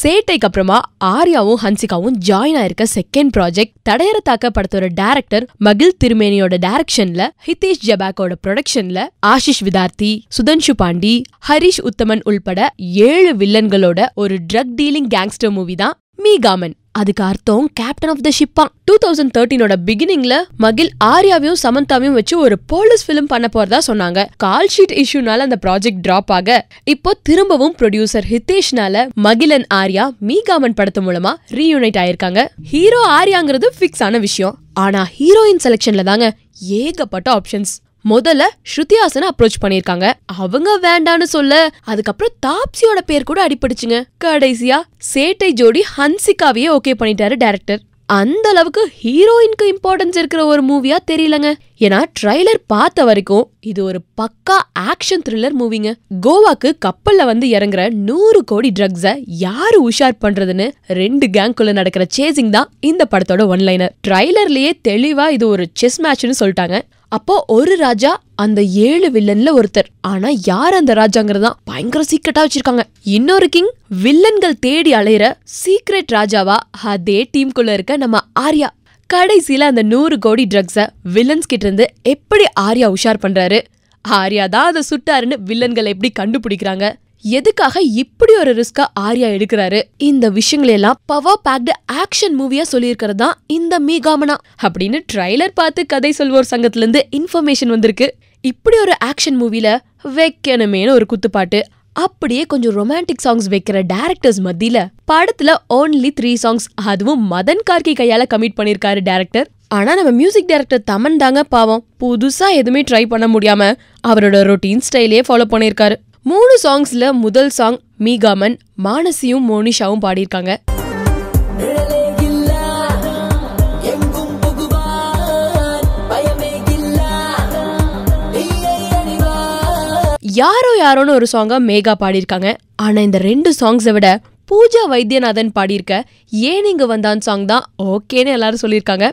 சேட்டைக்கு அப்புறமா ஆர்யாவும் ஹன்சிகாவும் ஜாயின் ஆயிருக்க செகண்ட் ப்ராஜெக்ட் தடையர தாக்க படத்தோட டேரக்டர் மகிழ் திருமேனியோட டைரக்ஷன்ல ஹிதேஷ் ஜபாக்கோட ப்ரொடக்ஷன்ல ஆஷிஷ் விதார்த்தி சுதன்ஷு பாண்டி ஹரிஷ் உத்தமன் உள்பட ஏழு வில்லன்களோட ஒரு ட்ரக் டீலிங் கேங்ஸ்டர் மூவி தான் மீகாமன் அதுக்கு அர்த்தம் கேப்டன் ஆஃப் த ஷிப்பா டூ தௌசண்ட் தேர்ட்டீனோட பிகினிங்ல மகில் ஆர்யாவையும் சமந்தாவையும் வச்சு ஒரு போலீஸ் ஃபிலிம் பண்ண போறதா சொன்னாங்க கால் ஷீட் இஷ்யூனால அந்த ப்ராஜெக்ட் டிராப் ஆக இப்போ திரும்பவும் ப்ரொடியூசர் ஹிதேஷ்னால அண்ட் ஆர்யா மீகாமன் படத்து மூலமா ரீயூனைட் ஆயிருக்காங்க ஹீரோ ஆர்யாங்கிறது ஃபிக்ஸ் ஆன விஷயம் ஆனா ஹீரோயின் செலெக்ஷன்ல தாங்க ஏகப்பட்ட ஆப்ஷன்ஸ் முதல்ல ஸ்ருதிஹாசனை அப்ரோச் பண்ணியிருக்காங்க அவங்க வேண்டான்னு சொல்ல அதுக்கப்புறம் தாப்சியோட பேர் கூட அடிப்படிச்சுங்க கடைசியா சேட்டை ஜோடி ஹன்சிகாவையே ஓகே பண்ணிட்டாரு டேரக்டர் அந்த அளவுக்கு ஹீரோயின்க்கு இம்பார்ட்டன்ஸ் இருக்கிற ஒரு மூவியா தெரியலங்க ஏன்னா ட்ரைலர் பார்த்த வரைக்கும் இது ஒரு பக்கா ஆக்ஷன் த்ரில்லர் மூவிங்க கோவாக்கு கப்பல்ல வந்து இறங்குற நூறு கோடி ட்ரக்ஸ யாரு உஷார் பண்றதுன்னு ரெண்டு கேங்குள்ள நடக்கிற சேசிங் தான் இந்த படத்தோட ஒன்லைனர் ட்ரைலர்லயே தெளிவா இது ஒரு செஸ் மேட்ச்னு சொல்லிட்டாங்க அப்போ ஒரு ராஜா அந்த ஏழு வில்லன்ல ஒருத்தர் ஆனா யார் அந்த ராஜாங்கிறதா பயங்கர சீக்கிரட்டா வச்சிருக்காங்க இன்னொரு கிங் வில்லன்கள் தேடி அலையிற சீக்ரெட் ராஜாவா அதே டீம்குள்ள இருக்க நம்ம ஆர்யா கடைசியில அந்த நூறு கோடி ட்ரக்ஸ வில்லன்ஸ் கிட்ட இருந்து எப்படி ஆர்யா உஷார் பண்றாரு ஆர்யா தான் அதை சுட்டாருன்னு வில்லன்களை எப்படி கண்டுபிடிக்கிறாங்க எதுக்காக இப்படி ஒரு ரிஸ்க ஆர்யா எடுக்கிறாரு இந்த விஷயங்கள் எல்லாம் பவர் பேக்டு ஆக்ஷன் மூவியா சொல்லியிருக்கிறது தான் இந்த மீகாமனா அப்படின்னு ட்ரைலர் பார்த்து கதை சொல்வோர் சங்கத்துல இருந்து இன்ஃபர்மேஷன் வந்திருக்கு இப்படி ஒரு ஆக்ஷன் மூவில வைக்கணுமேனு ஒரு குத்துப்பாட்டு அப்படியே கொஞ்சம் ரொமான்டிக் சாங்ஸ் வைக்கிற டேரக்டர்ஸ் மத்தியில படத்துல ஓன்லி த்ரீ சாங்ஸ் அதுவும் மதன் கார்கி கையால கமிட் பண்ணிருக்காரு டேரக்டர் ஆனா நம்ம மியூசிக் டைரக்டர் தமன் தாங்க பாவம் புதுசா எதுவுமே ட்ரை பண்ண முடியாம அவரோட ரொட்டீன் ஸ்டைலே ஃபாலோ பண்ணிருக்காரு மூணு சாங்ஸ்ல முதல் சாங் மீகாமன் மானசியும் மோனிஷாவும் பாடியிருக்காங்க யாரோ யாரோன்னு ஒரு சாங்கா மேகா பாடியிருக்காங்க ஆனா இந்த ரெண்டு சாங்ஸை விட பூஜா வைத்தியநாதன் பாடியிருக்க ஏன் இங்கு வந்தான் சாங் தான் ஓகேன்னு எல்லாரும் சொல்லியிருக்காங்க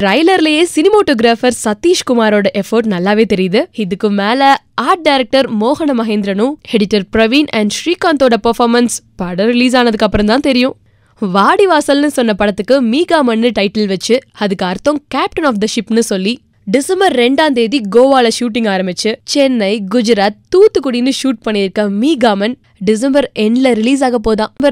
ட்ரைலர்லயே சினிமோட்டோகிராஃபர் சதீஷ்குமாரோட எஃபோர்ட் நல்லாவே தெரியுது இதுக்கு மேல ஆர்ட் டைரக்டர் மோகன மகேந்திரனும் எடிட்டர் பிரவீன் அண்ட் ஸ்ரீகாந்தோட பெர்ஃபார்மன்ஸ் படம் ரிலீஸ் ஆனதுக்கு அப்புறம் தான் தெரியும் வாடிவாசல்னு சொன்ன படத்துக்கு மீகா மண்ணு டைட்டில் வச்சு அதுக்கு அர்த்தம் கேப்டன் ஆஃப் த ஷிப்னு சொல்லி டிசம்பர் ரெண்டாம் தேதி கோவால ஷூட்டிங் ஆரம்பிச்சு சென்னை குஜராத் தூத்துக்குடின்னு ஷூட் பண்ணியிருக்க மீகாமன் டிசம்பர் எண்ட்ல ரிலீஸ் ஆக போதான்